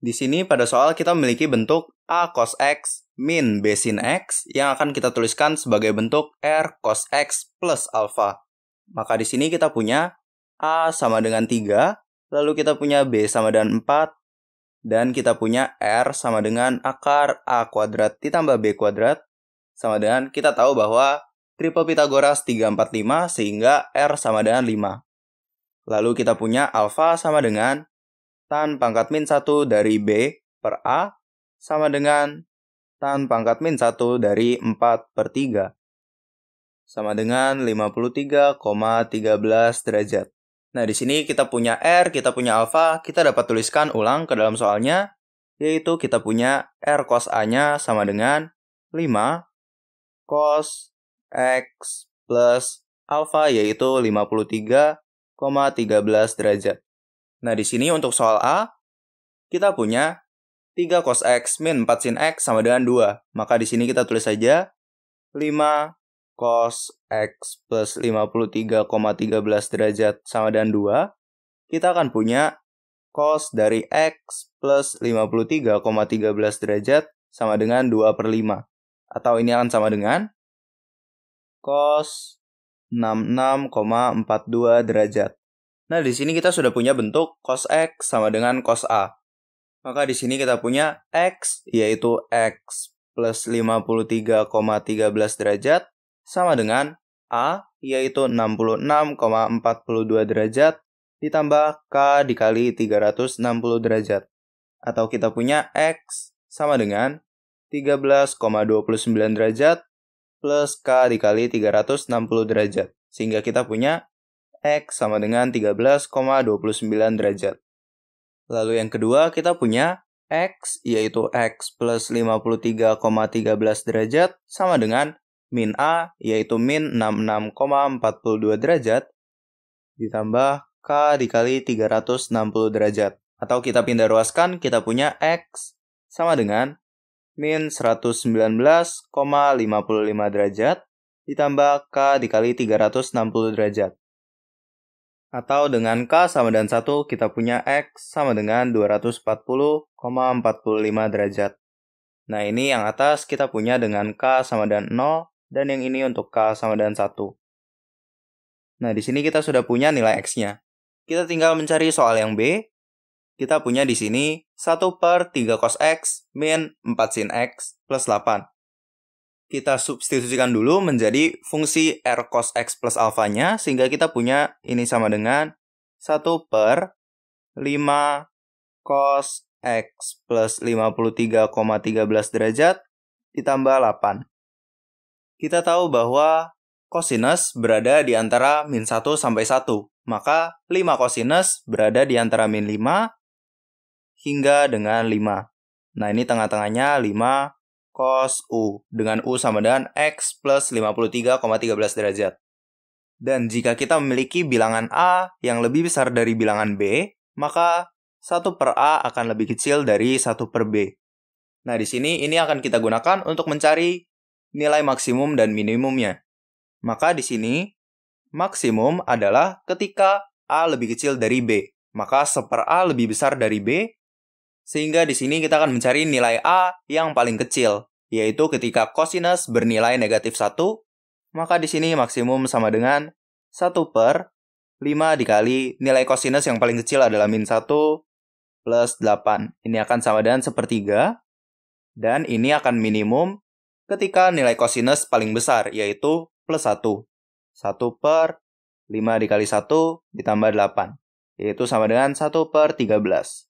Di sini pada soal kita memiliki bentuk A cos X min B sin X yang akan kita tuliskan sebagai bentuk R cos X plus alpha. Maka di sini kita punya A sama dengan 3, lalu kita punya B sama dengan 4, dan kita punya R sama dengan akar A kuadrat ditambah B kuadrat sama dengan kita tahu bahwa triple Pitagoras 345 sehingga R sama dengan 5. Lalu kita punya alfa sama dengan tan pangkat min 1 dari B per A sama dengan tan pangkat min 1 dari 4 per 3 sama dengan 53,13 derajat. Nah, di sini kita punya R, kita punya alfa, kita dapat tuliskan ulang ke dalam soalnya, yaitu kita punya R cos A-nya sama dengan 5 cos X plus alfa, yaitu 53,13 derajat. Nah, di sini untuk soal A, kita punya 3 cos X min 4 sin X sama dengan 2. Maka di sini kita tulis saja 5 cos X plus 53,13 derajat sama dengan 2. Kita akan punya cos dari X plus 53,13 derajat sama dengan 2 per 5. Atau ini akan sama dengan cos 66,42 derajat. Nah, di sini kita sudah punya bentuk cos X sama dengan cos A. Maka di sini kita punya X, yaitu X plus 53,13 derajat sama dengan A, yaitu 66,42 derajat ditambah K dikali 360 derajat. Atau kita punya X sama dengan 13,29 derajat plus K dikali 360 derajat. Sehingga kita punya X sama dengan 13,29 derajat. Lalu yang kedua kita punya X yaitu X plus 53,13 derajat sama dengan min A yaitu min 66,42 derajat ditambah K dikali 360 derajat. Atau kita pindah ruaskan, kita punya X sama dengan min 119,55 derajat ditambah K dikali 360 derajat. Atau dengan K sama dengan 1 kita punya X sama dengan 240,45 derajat. Nah ini yang atas kita punya dengan K sama dengan 0 dan yang ini untuk K sama dengan 1. Nah di sini kita sudah punya nilai X-nya. Kita tinggal mencari soal yang B. Kita punya di sini 1 per 3 cos X min 4 sin X plus 8 kita substitusikan dulu menjadi fungsi R cos X plus alfanya, sehingga kita punya ini sama dengan 1 per 5 cos X plus 53,13 derajat ditambah 8. Kita tahu bahwa cosinus berada di antara min 1 sampai 1, maka 5 cosinus berada di antara min 5 hingga dengan 5. Nah ini tengah-tengahnya 5 cos U dengan U sama dengan X plus 53,13 derajat. Dan jika kita memiliki bilangan A yang lebih besar dari bilangan B, maka 1 per A akan lebih kecil dari 1 per B. Nah, di sini ini akan kita gunakan untuk mencari nilai maksimum dan minimumnya. Maka di sini, maksimum adalah ketika A lebih kecil dari B. Maka 1 per A lebih besar dari B, sehingga di sini kita akan mencari nilai A yang paling kecil, yaitu ketika kosinus bernilai negatif 1, maka di sini maksimum sama dengan 1 per 5 dikali nilai kosinus yang paling kecil adalah min 1 plus 8. Ini akan sama dengan sepertiga, dan ini akan minimum ketika nilai kosinus paling besar, yaitu plus 1. 1 per 5 dikali 1 ditambah 8, yaitu sama dengan 1 per 13.